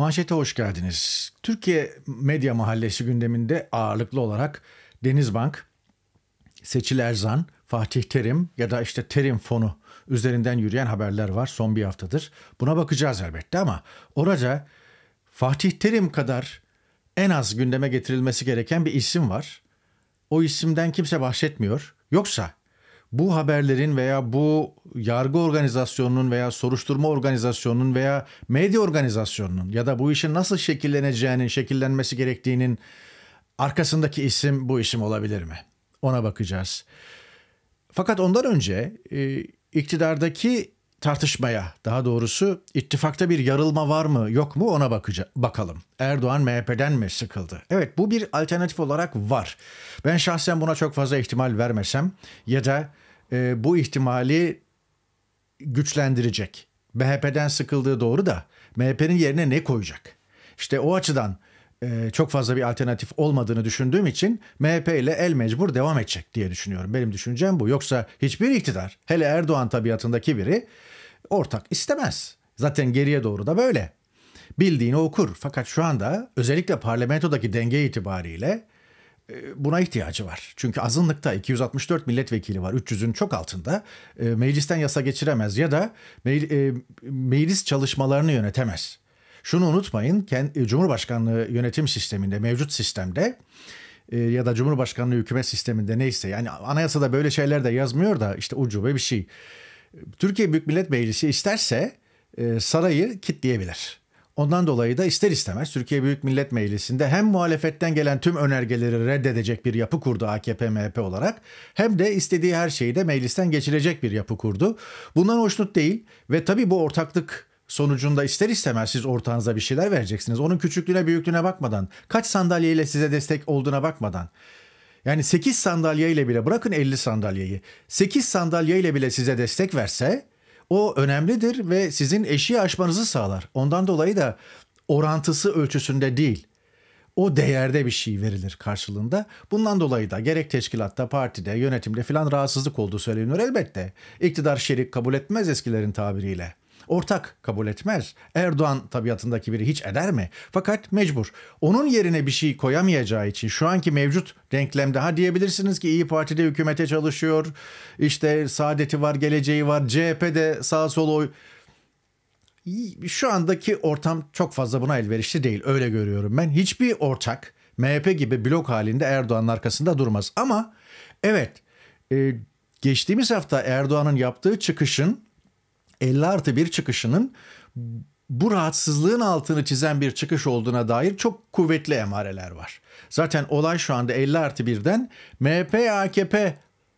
Manşete hoş geldiniz. Türkiye Medya Mahallesi gündeminde ağırlıklı olarak Denizbank, Seçil Erzan, Fatih Terim ya da işte Terim Fonu üzerinden yürüyen haberler var son bir haftadır. Buna bakacağız elbette ama orada Fatih Terim kadar en az gündeme getirilmesi gereken bir isim var. O isimden kimse bahsetmiyor. Yoksa bu haberlerin veya bu yargı organizasyonunun veya soruşturma organizasyonunun veya medya organizasyonunun ya da bu işin nasıl şekilleneceğinin, şekillenmesi gerektiğinin arkasındaki isim bu isim olabilir mi? Ona bakacağız. Fakat ondan önce e, iktidardaki tartışmaya daha doğrusu ittifakta bir yarılma var mı yok mu ona bakıca bakalım. Erdoğan MHP'den mi sıkıldı? Evet bu bir alternatif olarak var. Ben şahsen buna çok fazla ihtimal vermesem ya da e, bu ihtimali güçlendirecek. MHP'den sıkıldığı doğru da MHP'nin yerine ne koyacak? İşte o açıdan e, çok fazla bir alternatif olmadığını düşündüğüm için MHP ile el mecbur devam edecek diye düşünüyorum. Benim düşüncem bu. Yoksa hiçbir iktidar hele Erdoğan tabiatındaki biri ortak istemez. Zaten geriye doğru da böyle. Bildiğini okur. Fakat şu anda özellikle parlamentodaki denge itibariyle e, buna ihtiyacı var. Çünkü azınlıkta 264 milletvekili var. 300'ün çok altında. E, meclisten yasa geçiremez ya da meclis çalışmalarını yönetemez. Şunu unutmayın, e, Cumhurbaşkanlığı yönetim sisteminde, mevcut sistemde e, ya da Cumhurbaşkanlığı hükümet sisteminde neyse yani anayasada böyle şeyler de yazmıyor da işte ucube bir şey. Türkiye Büyük Millet Meclisi isterse e, sarayı kitleyebilir. Ondan dolayı da ister istemez Türkiye Büyük Millet Meclisi'nde hem muhalefetten gelen tüm önergeleri reddedecek bir yapı kurdu AKP-MHP olarak hem de istediği her şeyi de meclisten geçirecek bir yapı kurdu. Bundan hoşnut değil ve tabii bu ortaklık Sonucunda ister istemez siz ortağınıza bir şeyler vereceksiniz. Onun küçüklüğüne büyüklüğüne bakmadan, kaç sandalyeyle size destek olduğuna bakmadan. Yani 8 sandalyeyle bile bırakın 50 sandalyeyi. 8 sandalyeyle bile size destek verse o önemlidir ve sizin eşiği aşmanızı sağlar. Ondan dolayı da orantısı ölçüsünde değil o değerde bir şey verilir karşılığında. Bundan dolayı da gerek teşkilatta, partide, yönetimde filan rahatsızlık olduğu söyleniyor elbette. İktidar şerik kabul etmez eskilerin tabiriyle ortak kabul etmez. Erdoğan tabiatındaki biri hiç eder mi? Fakat mecbur. Onun yerine bir şey koyamayacağı için şu anki mevcut denklemde ha diyebilirsiniz ki İyi Parti de hükümete çalışıyor. İşte saadeti var, geleceği var. CHP de sağ sol oy şu andaki ortam çok fazla buna elverişli değil. Öyle görüyorum ben. Hiçbir ortak MHP gibi blok halinde Erdoğan'ın arkasında durmaz. Ama evet geçtiğimiz hafta Erdoğan'ın yaptığı çıkışın 50 artı 1 çıkışının bu rahatsızlığın altını çizen bir çıkış olduğuna dair çok kuvvetli emareler var. Zaten olay şu anda 50 artı 1'den MHP-AKP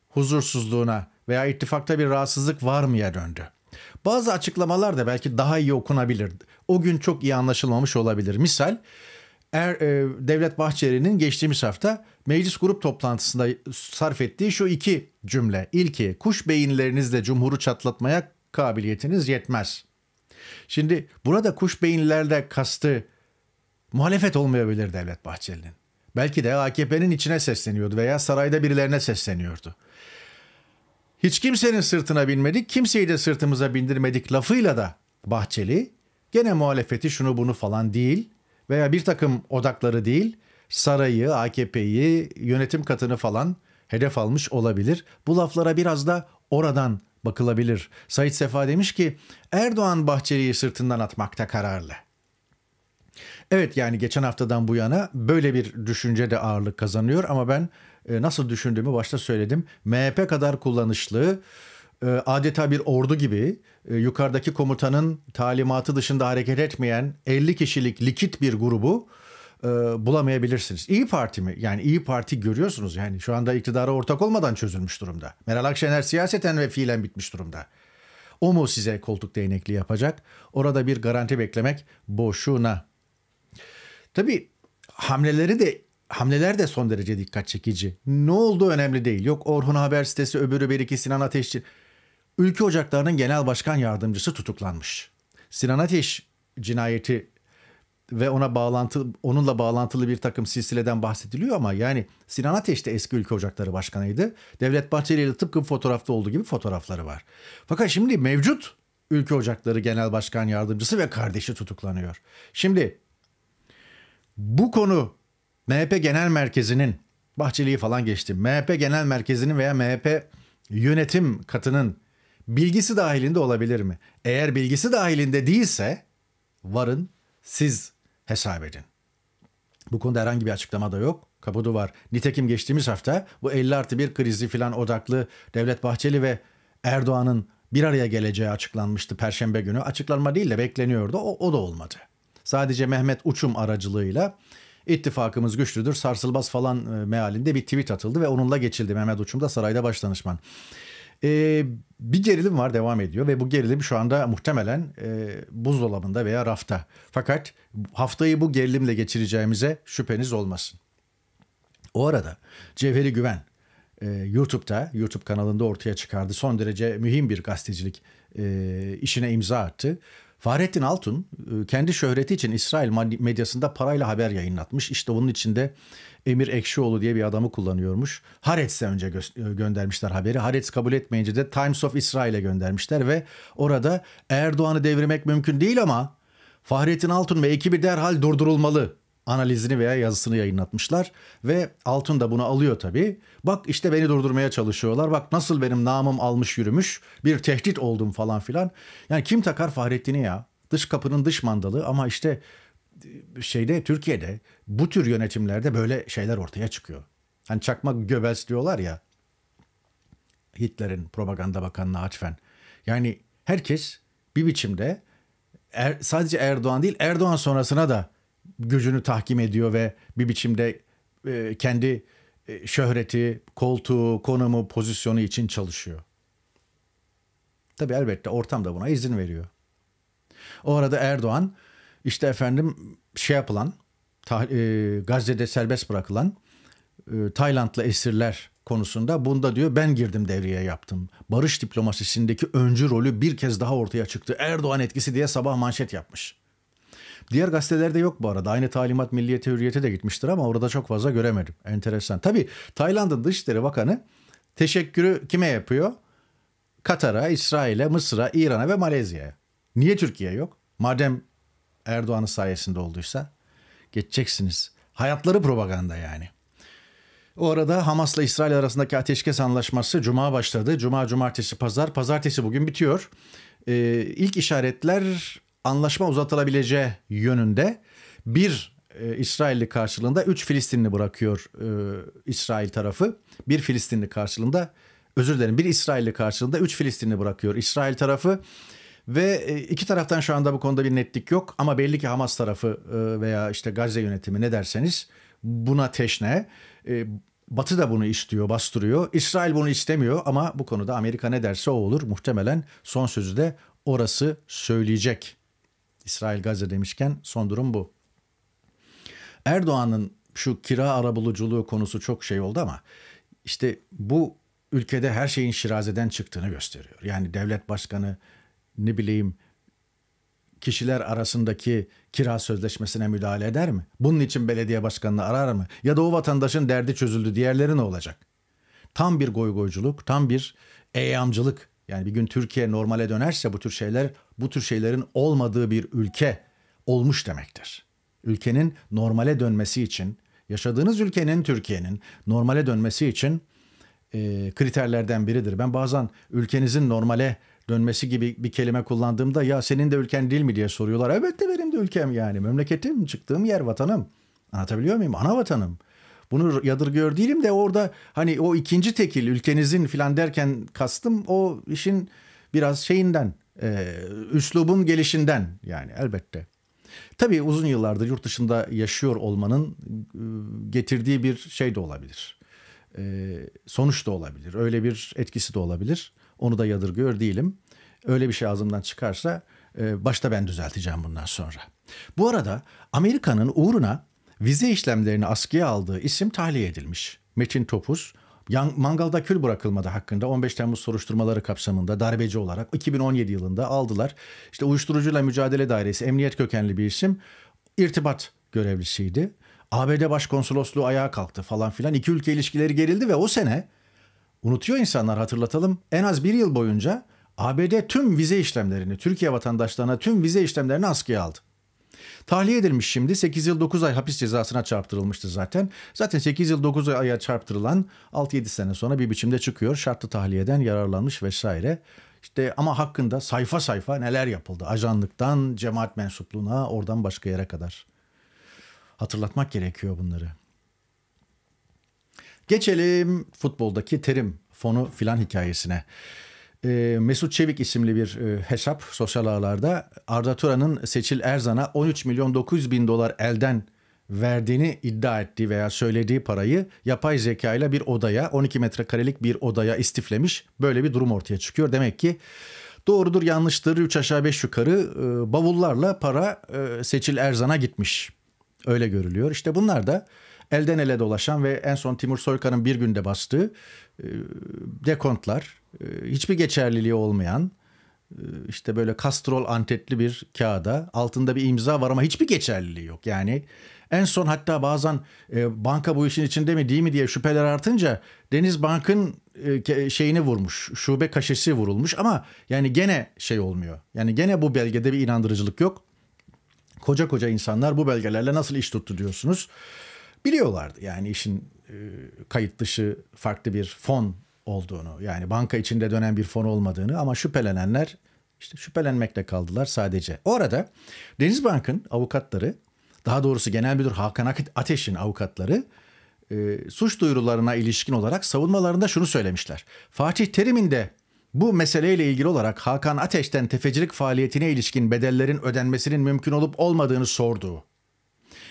huzursuzluğuna veya ittifakta bir rahatsızlık var mıya döndü. Bazı açıklamalar da belki daha iyi okunabilir. O gün çok iyi anlaşılmamış olabilir. Misal er, e, Devlet Bahçeli'nin geçtiğimiz hafta meclis grup toplantısında sarf ettiği şu iki cümle. İlki kuş beyinlerinizle cumhuru çatlatmaya kabiliyetiniz yetmez. Şimdi burada kuş beyinlerde kastı muhalefet olmayabilir Devlet Bahçeli'nin. Belki de AKP'nin içine sesleniyordu veya sarayda birilerine sesleniyordu. Hiç kimsenin sırtına binmedik, kimseyi de sırtımıza bindirmedik lafıyla da Bahçeli gene muhalefeti şunu bunu falan değil veya bir takım odakları değil sarayı, AKP'yi, yönetim katını falan hedef almış olabilir. Bu laflara biraz da oradan bakılabilir. Said Sefa demiş ki Erdoğan Bahçeli'yi sırtından atmakta kararlı. Evet yani geçen haftadan bu yana böyle bir düşünce de ağırlık kazanıyor ama ben e, nasıl düşündüğümü başta söyledim. MHP kadar kullanışlı, e, adeta bir ordu gibi e, yukarıdaki komutanın talimatı dışında hareket etmeyen 50 kişilik likit bir grubu e, bulamayabilirsiniz. İyi Parti mi? Yani İyi Parti görüyorsunuz yani şu anda iktidara ortak olmadan çözülmüş durumda. Meral Akşener siyaseten ve fiilen bitmiş durumda. O mu size koltuk değnekli yapacak? Orada bir garanti beklemek boşuna. Tabii hamleleri de hamleler de son derece dikkat çekici. Ne oldu önemli değil. Yok Orhun Haber sitesi öbürü bir iki Sinan Ateşçi. Ülke Ocakları'nın genel başkan yardımcısı tutuklanmış. Sinan Ateş cinayeti ve ona bağlantı onunla bağlantılı bir takım silsileden bahsediliyor ama yani Sinan Ateş de eski Ülke Ocakları Başkanıydı. Devlet Bahçeli ile tıpkı fotoğrafta olduğu gibi fotoğrafları var. Fakat şimdi mevcut Ülke Ocakları Genel Başkan Yardımcısı ve kardeşi tutuklanıyor. Şimdi bu konu MHP Genel Merkezi'nin Bahçeli'yi falan geçti. MHP Genel Merkezi'nin veya MHP yönetim katının bilgisi dahilinde olabilir mi? Eğer bilgisi dahilinde değilse varın siz hesap edin. Bu konuda herhangi bir açıklama da yok. Kabudu var. Nitekim geçtiğimiz hafta bu 50 artı 1 krizi filan odaklı Devlet Bahçeli ve Erdoğan'ın bir araya geleceği açıklanmıştı Perşembe günü. Açıklanma değil de bekleniyordu. O, o da olmadı. Sadece Mehmet Uçum aracılığıyla ittifakımız güçlüdür sarsılmaz falan e, mealinde bir tweet atıldı ve onunla geçildi Mehmet Uçum da sarayda başdanışman. E, bir gerilim var devam ediyor ve bu gerilim şu anda muhtemelen e, buzdolabında veya rafta. Fakat haftayı bu gerilimle geçireceğimize şüpheniz olmasın. O arada Cevheri Güven e, YouTube'da, YouTube kanalında ortaya çıkardı. Son derece mühim bir gazetecilik e, işine imza attı. Fahrettin Altun e, kendi şöhreti için İsrail medyasında parayla haber yayınlatmış. İşte onun içinde Emir Ekşioğlu diye bir adamı kullanıyormuş. Haretz'e önce gö- e, göndermişler haberi. Haretz kabul etmeyince de Times of Israel'e göndermişler ve orada Erdoğan'ı devirmek mümkün değil ama Fahrettin Altun ve ekibi derhal durdurulmalı analizini veya yazısını yayınlatmışlar ve Altun da bunu alıyor tabii. Bak işte beni durdurmaya çalışıyorlar. Bak nasıl benim namım almış yürümüş. Bir tehdit oldum falan filan. Yani kim takar Fahrettin'i ya? Dış kapının dış mandalı ama işte e, şeyde Türkiye'de bu tür yönetimlerde böyle şeyler ortaya çıkıyor. Hani çakma göbels diyorlar ya. Hitler'in propaganda bakanına atfen. Yani herkes bir biçimde er, sadece Erdoğan değil Erdoğan sonrasına da gücünü tahkim ediyor ve bir biçimde e, kendi e, şöhreti, koltuğu, konumu, pozisyonu için çalışıyor. Tabi elbette ortam da buna izin veriyor. O arada Erdoğan işte efendim şey yapılan ta, e, Gazze'de serbest bırakılan e, Taylandlı esirler konusunda bunda diyor ben girdim devreye yaptım. Barış diplomasisindeki öncü rolü bir kez daha ortaya çıktı. Erdoğan etkisi diye sabah manşet yapmış. Diğer gazetelerde yok bu arada. Aynı talimat Milliyete Hürriyete de gitmiştir ama orada çok fazla göremedim. Enteresan. Tabii Tayland'ın Dışişleri Bakanı teşekkürü kime yapıyor? Katar'a, İsrail'e, Mısır'a, İran'a ve Malezya'ya. Niye Türkiye yok? Madem Erdoğan'ın sayesinde olduysa geçeceksiniz. Hayatları propaganda yani. O arada Hamas'la İsrail arasındaki ateşkes anlaşması Cuma başladı. Cuma, cumartesi, pazar. Pazartesi bugün bitiyor. Ee, ilk işaretler anlaşma uzatılabileceği yönünde bir e, İsrailli karşılığında üç Filistinli bırakıyor e, İsrail tarafı. Bir Filistinli karşılığında özür dilerim bir İsrailli karşılığında üç Filistinli bırakıyor İsrail tarafı. Ve e, iki taraftan şu anda bu konuda bir netlik yok ama belli ki Hamas tarafı e, veya işte Gazze yönetimi ne derseniz buna teşne. E, Batı da bunu istiyor, bastırıyor. İsrail bunu istemiyor ama bu konuda Amerika ne derse o olur. Muhtemelen son sözü de orası söyleyecek. İsrail Gazze demişken son durum bu. Erdoğan'ın şu kira arabuluculuğu konusu çok şey oldu ama işte bu ülkede her şeyin şirazeden çıktığını gösteriyor. Yani devlet başkanı ne bileyim kişiler arasındaki kira sözleşmesine müdahale eder mi? Bunun için belediye başkanını arar mı? Ya da o vatandaşın derdi çözüldü diğerleri ne olacak? Tam bir goygoyculuk, tam bir eyyamcılık yani bir gün Türkiye normale dönerse bu tür şeyler bu tür şeylerin olmadığı bir ülke olmuş demektir. Ülkenin normale dönmesi için yaşadığınız ülkenin Türkiye'nin normale dönmesi için e, kriterlerden biridir. Ben bazen ülkenizin normale dönmesi gibi bir kelime kullandığımda ya senin de ülken değil mi diye soruyorlar. Evet de benim de ülkem yani memleketim, çıktığım yer, vatanım. Anlatabiliyor muyum? Ana vatanım. Bunu yadırgıyor değilim de orada hani o ikinci tekil ülkenizin filan derken kastım o işin biraz şeyinden e, üslubun gelişinden yani elbette. Tabii uzun yıllardır yurt dışında yaşıyor olmanın e, getirdiği bir şey de olabilir. E, sonuç da olabilir. Öyle bir etkisi de olabilir. Onu da yadırgıyor değilim. Öyle bir şey ağzımdan çıkarsa e, başta ben düzelteceğim bundan sonra. Bu arada Amerika'nın uğruna vize işlemlerini askıya aldığı isim tahliye edilmiş. Metin Topuz, mangalda kül bırakılmadı hakkında 15 Temmuz soruşturmaları kapsamında darbeci olarak 2017 yılında aldılar. İşte Uyuşturucuyla Mücadele Dairesi emniyet kökenli bir isim irtibat görevlisiydi. ABD Başkonsolosluğu ayağa kalktı falan filan. İki ülke ilişkileri gerildi ve o sene unutuyor insanlar hatırlatalım en az bir yıl boyunca ABD tüm vize işlemlerini Türkiye vatandaşlarına tüm vize işlemlerini askıya aldı. Tahliye edilmiş şimdi 8 yıl 9 ay hapis cezasına çarptırılmıştı zaten. Zaten 8 yıl 9 aya çarptırılan 6-7 sene sonra bir biçimde çıkıyor. Şartlı tahliyeden yararlanmış vesaire. İşte ama hakkında sayfa sayfa neler yapıldı. Ajanlıktan cemaat mensupluğuna oradan başka yere kadar. Hatırlatmak gerekiyor bunları. Geçelim futboldaki terim fonu filan hikayesine e, Mesut Çevik isimli bir e, hesap sosyal ağlarda Arda Turan'ın Seçil Erzan'a 13 milyon 900 bin dolar elden verdiğini iddia ettiği veya söylediği parayı yapay zeka ile bir odaya 12 metrekarelik bir odaya istiflemiş. Böyle bir durum ortaya çıkıyor. Demek ki doğrudur yanlıştır 3 aşağı 5 yukarı e, bavullarla para e, Seçil Erzan'a gitmiş. Öyle görülüyor. İşte bunlar da elden ele dolaşan ve en son Timur Soykan'ın bir günde bastığı e, dekontlar, e, hiçbir geçerliliği olmayan e, işte böyle kastrol antetli bir kağıda altında bir imza var ama hiçbir geçerliliği yok. Yani en son hatta bazen e, banka bu işin içinde mi değil mi diye şüpheler artınca Deniz Bank'ın e, şeyini vurmuş. Şube kaşesi vurulmuş ama yani gene şey olmuyor. Yani gene bu belgede bir inandırıcılık yok. Koca koca insanlar bu belgelerle nasıl iş tuttu diyorsunuz biliyorlardı. Yani işin e, kayıt dışı farklı bir fon olduğunu yani banka içinde dönen bir fon olmadığını ama şüphelenenler işte şüphelenmekle kaldılar sadece. Orada Denizbank'ın avukatları daha doğrusu Genel Müdür Hakan Ateş'in avukatları e, suç duyurularına ilişkin olarak savunmalarında şunu söylemişler. Fatih Terim'in de bu meseleyle ilgili olarak Hakan Ateş'ten tefecilik faaliyetine ilişkin bedellerin ödenmesinin mümkün olup olmadığını sorduğu.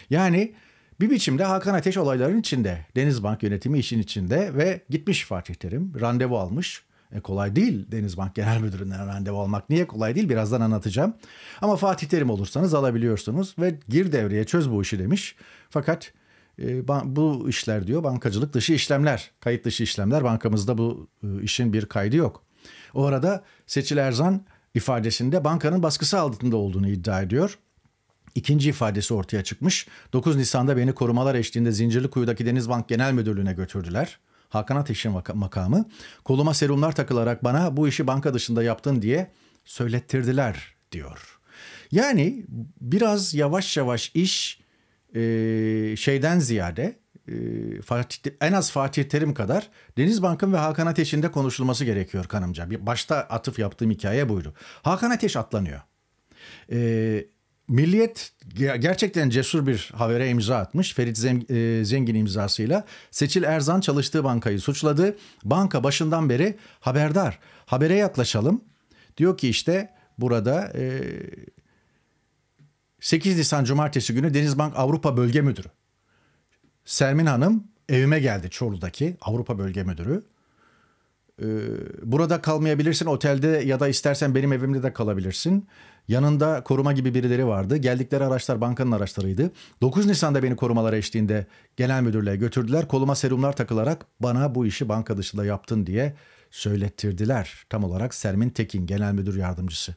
Yani bir biçimde Hakan Ateş olayların içinde. Denizbank yönetimi işin içinde ve gitmiş Fatih Terim. Randevu almış. E kolay değil Denizbank Genel Müdürü'nden randevu almak. Niye kolay değil birazdan anlatacağım. Ama Fatih Terim olursanız alabiliyorsunuz ve gir devreye çöz bu işi demiş. Fakat e, bu işler diyor bankacılık dışı işlemler. Kayıt dışı işlemler bankamızda bu e, işin bir kaydı yok. O arada Seçil Erzan ifadesinde bankanın baskısı altında olduğunu iddia ediyor. İkinci ifadesi ortaya çıkmış. 9 Nisan'da beni korumalar eşliğinde zincirli kuyudaki Denizbank Genel Müdürlüğü'ne götürdüler. Hakan Ateş'in makamı koluma serumlar takılarak bana bu işi banka dışında yaptın diye söylettirdiler diyor. Yani biraz yavaş yavaş iş e, şeyden ziyade e, Fatih, en az Fatih Terim kadar Denizbank'ın ve Hakan Ateş'in de konuşulması gerekiyor kanımca. Bir, başta atıf yaptığım hikaye buydu. Hakan Ateş atlanıyor. E, Milliyet gerçekten cesur bir habere imza atmış. Ferit e, Zengin imzasıyla Seçil Erzan çalıştığı bankayı suçladı. Banka başından beri haberdar. Habere yaklaşalım. Diyor ki işte burada 8 e, Nisan Cumartesi günü Denizbank Avrupa Bölge Müdürü Sermin Hanım evime geldi Çorlu'daki Avrupa Bölge Müdürü. Ee, burada kalmayabilirsin otelde ya da istersen benim evimde de kalabilirsin. Yanında koruma gibi birileri vardı. Geldikleri araçlar bankanın araçlarıydı. 9 Nisan'da beni korumalar eşliğinde genel müdürlüğe götürdüler. Koluma serumlar takılarak bana bu işi banka dışında yaptın diye söylettirdiler. Tam olarak Sermin Tekin genel müdür yardımcısı.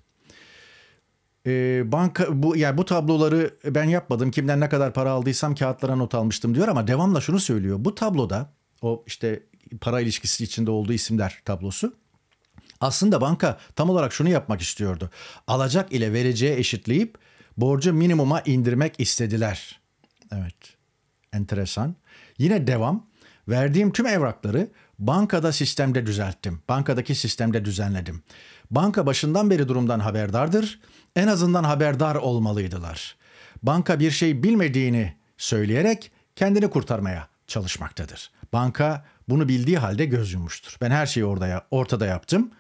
E, banka bu yani bu tabloları ben yapmadım. Kimden ne kadar para aldıysam kağıtlara not almıştım diyor ama devamla şunu söylüyor. Bu tabloda o işte para ilişkisi içinde olduğu isimler tablosu. Aslında banka tam olarak şunu yapmak istiyordu. Alacak ile vereceği eşitleyip borcu minimuma indirmek istediler. Evet. Enteresan. Yine devam. Verdiğim tüm evrakları bankada sistemde düzelttim. Bankadaki sistemde düzenledim. Banka başından beri durumdan haberdardır. En azından haberdar olmalıydılar. Banka bir şey bilmediğini söyleyerek kendini kurtarmaya çalışmaktadır. Banka bunu bildiği halde göz yummuştur. Ben her şeyi orada ortada yaptım.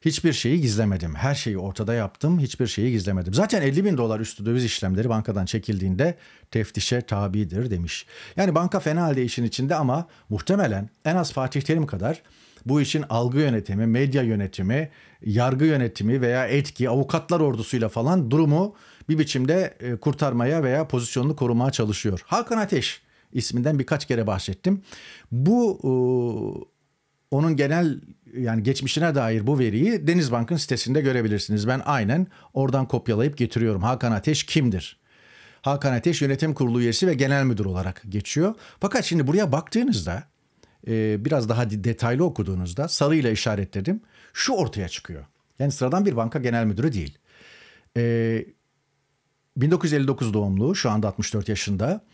Hiçbir şeyi gizlemedim. Her şeyi ortada yaptım. Hiçbir şeyi gizlemedim. Zaten 50 bin dolar üstü döviz işlemleri bankadan çekildiğinde teftişe tabidir demiş. Yani banka fena halde işin içinde ama muhtemelen en az Fatih Terim kadar bu işin algı yönetimi, medya yönetimi, yargı yönetimi veya etki, avukatlar ordusuyla falan durumu bir biçimde e, kurtarmaya veya pozisyonunu korumaya çalışıyor. Hakan Ateş isminden birkaç kere bahsettim. Bu e, onun genel yani geçmişine dair bu veriyi Denizbank'ın sitesinde görebilirsiniz. Ben aynen oradan kopyalayıp getiriyorum. Hakan Ateş kimdir? Hakan Ateş yönetim kurulu üyesi ve genel müdür olarak geçiyor. Fakat şimdi buraya baktığınızda e, biraz daha detaylı okuduğunuzda sarıyla işaretledim. Şu ortaya çıkıyor. Yani sıradan bir banka genel müdürü değil. 1959 e, doğumlu şu anda 64 yaşında.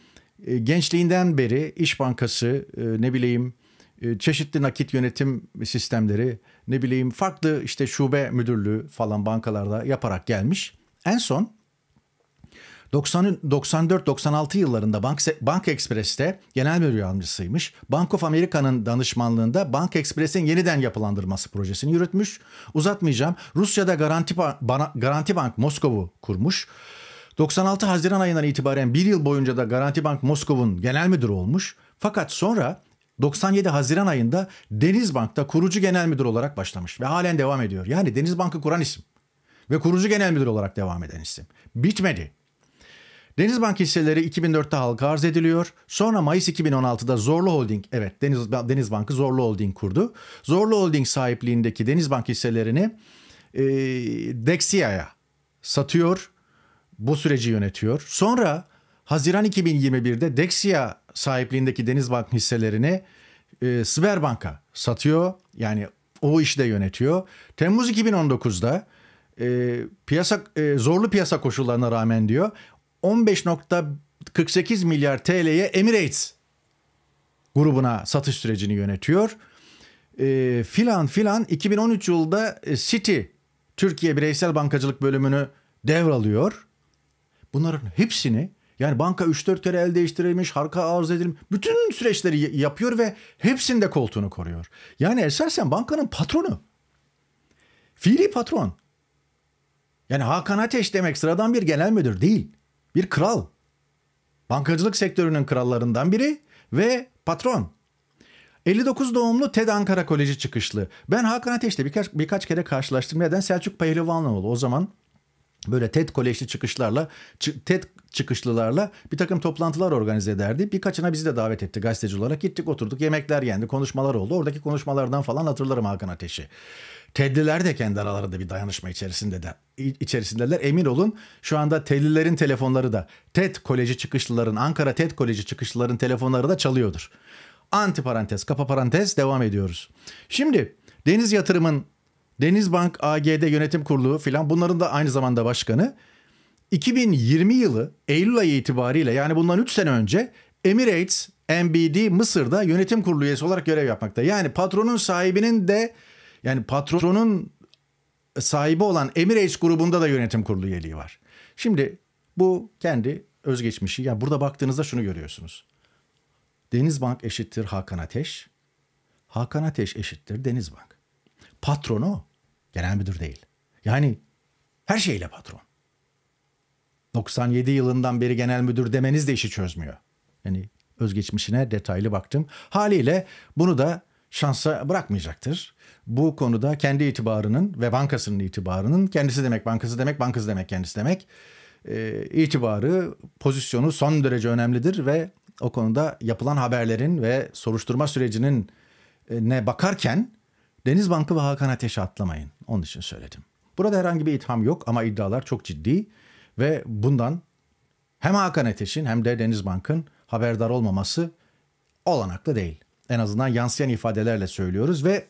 E, gençliğinden beri İş Bankası e, ne bileyim e, çeşitli nakit yönetim sistemleri ne bileyim farklı işte şube müdürlüğü falan bankalarda yaparak gelmiş. En son 94-96 yıllarında Bank, Bank Express'te genel müdür yardımcısıymış. Bank of America'nın danışmanlığında Bank Express'in yeniden yapılandırması projesini yürütmüş. Uzatmayacağım. Rusya'da Garanti, Bank, Garanti Bank Moskov'u kurmuş. 96 Haziran ayından itibaren bir yıl boyunca da Garanti Bank Moskov'un genel müdürü olmuş. Fakat sonra 97 Haziran ayında Denizbank'ta kurucu genel müdür olarak başlamış ve halen devam ediyor. Yani Denizbank'ı kuran isim ve kurucu genel müdür olarak devam eden isim. Bitmedi. Denizbank hisseleri 2004'te halka arz ediliyor. Sonra Mayıs 2016'da Zorlu Holding, evet Deniz, Denizbank'ı Zorlu Holding kurdu. Zorlu Holding sahipliğindeki Denizbank hisselerini e, Dexia'ya satıyor bu süreci yönetiyor. Sonra Haziran 2021'de Dexia sahipliğindeki Denizbank hisselerini e, Sberbank'a satıyor. Yani o işi de yönetiyor. Temmuz 2019'da e, piyasa e, zorlu piyasa koşullarına rağmen diyor 15.48 milyar TL'ye Emirates grubuna satış sürecini yönetiyor. E, filan filan 2013 yılda e, City Türkiye Bireysel Bankacılık Bölümünü devralıyor. Bunların hepsini yani banka 3-4 kere el değiştirilmiş, harka arz edilmiş. Bütün süreçleri yapıyor ve hepsinde koltuğunu koruyor. Yani esasen bankanın patronu. Fiili patron. Yani Hakan Ateş demek sıradan bir genel müdür değil. Bir kral. Bankacılık sektörünün krallarından biri ve patron. 59 doğumlu TED Ankara Koleji çıkışlı. Ben Hakan Ateş'le birkaç, birkaç kere karşılaştım. Neden? Selçuk Pehlivanoğlu o zaman böyle TED koleji çıkışlarla TED çıkışlılarla bir takım toplantılar organize ederdi. Birkaçına bizi de davet etti gazeteci olarak. Gittik oturduk yemekler yendi konuşmalar oldu. Oradaki konuşmalardan falan hatırlarım Hakan Ateş'i. Tedliler de kendi aralarında bir dayanışma içerisinde de içerisindeler. Emin olun şu anda Tedlilerin telefonları da TED Koleji çıkışlıların Ankara TED Koleji çıkışlıların telefonları da çalıyordur. Anti parantez, kapa parantez devam ediyoruz. Şimdi Deniz Yatırım'ın Denizbank AG'de yönetim kurulu filan bunların da aynı zamanda başkanı. 2020 yılı Eylül ayı itibariyle yani bundan 3 sene önce Emirates MBD Mısır'da yönetim kurulu üyesi olarak görev yapmakta. Yani patronun sahibinin de yani patronun sahibi olan Emirates grubunda da yönetim kurulu üyeliği var. Şimdi bu kendi özgeçmişi. Yani burada baktığınızda şunu görüyorsunuz. Denizbank eşittir Hakan Ateş. Hakan Ateş eşittir Denizbank. Patronu Genel müdür değil. Yani her şeyle patron. 97 yılından beri genel müdür demeniz de işi çözmüyor. Yani özgeçmişine detaylı baktım. Haliyle bunu da şansa bırakmayacaktır. Bu konuda kendi itibarının ve bankasının itibarının kendisi demek bankası demek bankası demek kendisi demek e, itibarı pozisyonu son derece önemlidir ve o konuda yapılan haberlerin ve soruşturma sürecinin e, ne bakarken Deniz Bankı ve Hakan Ateş'e atlamayın. Onun için söyledim. Burada herhangi bir itham yok ama iddialar çok ciddi ve bundan hem Hakan Ateş'in hem de Deniz Bank'ın haberdar olmaması olanaklı değil. En azından yansıyan ifadelerle söylüyoruz ve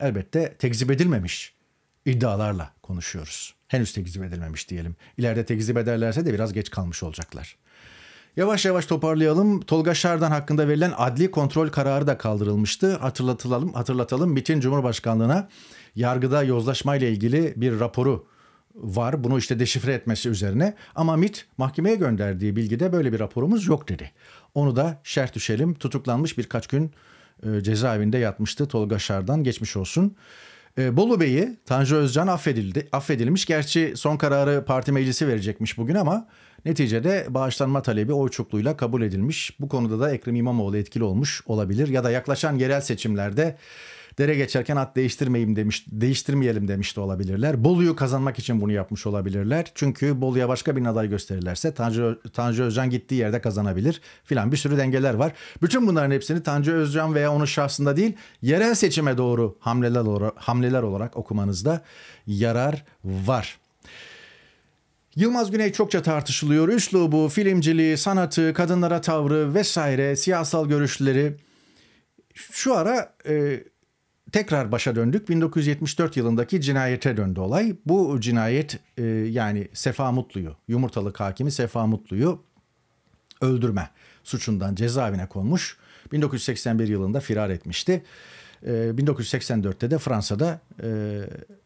elbette tekzip edilmemiş iddialarla konuşuyoruz. Henüz tekzip edilmemiş diyelim. İleride tekzip ederlerse de biraz geç kalmış olacaklar. Yavaş yavaş toparlayalım. Tolga Şardan hakkında verilen adli kontrol kararı da kaldırılmıştı. Hatırlatalım, hatırlatalım. MIT'in Cumhurbaşkanlığına yargıda yozlaşmayla ilgili bir raporu var. Bunu işte deşifre etmesi üzerine. Ama MIT mahkemeye gönderdiği bilgide böyle bir raporumuz yok dedi. Onu da şerh düşelim. Tutuklanmış birkaç gün e, cezaevinde yatmıştı Tolga Şardan. Geçmiş olsun. E, Bolu Bey'i Tanju Özcan affedildi, affedilmiş. Gerçi son kararı parti meclisi verecekmiş bugün ama Neticede bağışlanma talebi oy çokluğuyla kabul edilmiş. Bu konuda da Ekrem İmamoğlu etkili olmuş olabilir ya da yaklaşan yerel seçimlerde dere geçerken at değiştirmeyeyim demiş, değiştirmeyelim demiş de olabilirler. Bolu'yu kazanmak için bunu yapmış olabilirler. Çünkü Bolu'ya başka bir aday gösterirlerse Tanju, Tanju Özcan gittiği yerde kazanabilir filan bir sürü dengeler var. Bütün bunların hepsini Tanju Özcan veya onun şahsında değil yerel seçime doğru hamleler, hamleler olarak okumanızda yarar var. Yılmaz Güney çokça tartışılıyor. Üslubu, filmciliği, sanatı, kadınlara tavrı vesaire, siyasal görüşleri. Şu ara e, tekrar başa döndük. 1974 yılındaki cinayete döndü olay. Bu cinayet e, yani Sefa Mutlu'yu, Yumurtalı hakimi Sefa Mutlu'yu öldürme suçundan cezaevine konmuş. 1981 yılında firar etmişti. E, 1984'te de Fransa'da e,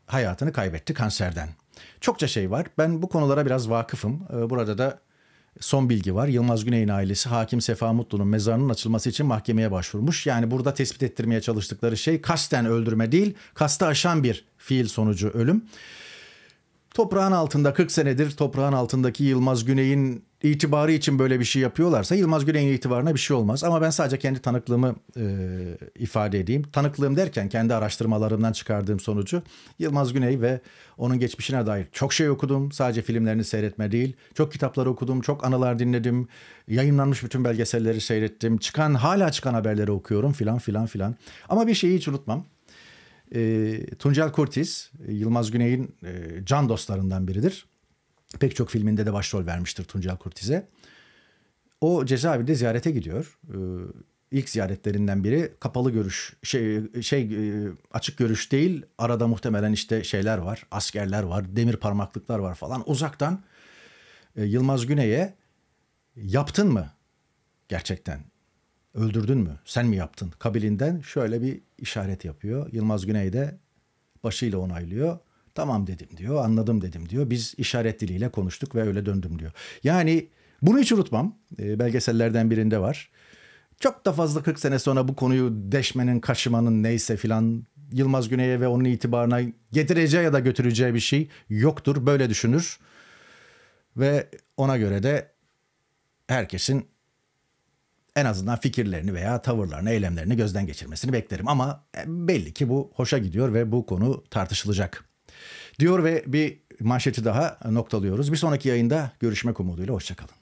hayatını kaybetti kanserden. Çokça şey var. Ben bu konulara biraz vakıfım. Ee, burada da son bilgi var. Yılmaz Güney'in ailesi Hakim Sefa Mutlu'nun mezarının açılması için mahkemeye başvurmuş. Yani burada tespit ettirmeye çalıştıkları şey kasten öldürme değil, kasta aşan bir fiil sonucu ölüm. Toprağın altında 40 senedir toprağın altındaki Yılmaz Güney'in itibarı için böyle bir şey yapıyorlarsa Yılmaz Güney'in itibarına bir şey olmaz. Ama ben sadece kendi tanıklığımı e, ifade edeyim. Tanıklığım derken kendi araştırmalarımdan çıkardığım sonucu Yılmaz Güney ve onun geçmişine dair çok şey okudum. Sadece filmlerini seyretme değil. Çok kitapları okudum, çok anılar dinledim. Yayınlanmış bütün belgeselleri seyrettim. Çıkan hala çıkan haberleri okuyorum filan filan filan. Ama bir şeyi hiç unutmam. E, Tuncel Kurtiz, Yılmaz Güney'in e, can dostlarından biridir. Pek çok filminde de başrol vermiştir Tuncel Kurtiz'e. O cezaevinde ziyarete gidiyor. Ee, ilk ziyaretlerinden biri kapalı görüş şey şey e, açık görüş değil arada muhtemelen işte şeyler var askerler var demir parmaklıklar var falan uzaktan e, Yılmaz Güney'e yaptın mı gerçekten öldürdün mü sen mi yaptın kabilinden şöyle bir işaret yapıyor Yılmaz Güney de başıyla onaylıyor Tamam dedim diyor, anladım dedim diyor. Biz işaret diliyle konuştuk ve öyle döndüm diyor. Yani bunu hiç unutmam. E, belgesellerden birinde var. Çok da fazla 40 sene sonra bu konuyu deşmenin, kaşımanın neyse filan Yılmaz Güney'e ve onun itibarına getireceği ya da götüreceği bir şey yoktur. Böyle düşünür. Ve ona göre de herkesin en azından fikirlerini veya tavırlarını, eylemlerini gözden geçirmesini beklerim. Ama e, belli ki bu hoşa gidiyor ve bu konu tartışılacak diyor ve bir manşeti daha noktalıyoruz. Bir sonraki yayında görüşmek umuduyla hoşçakalın.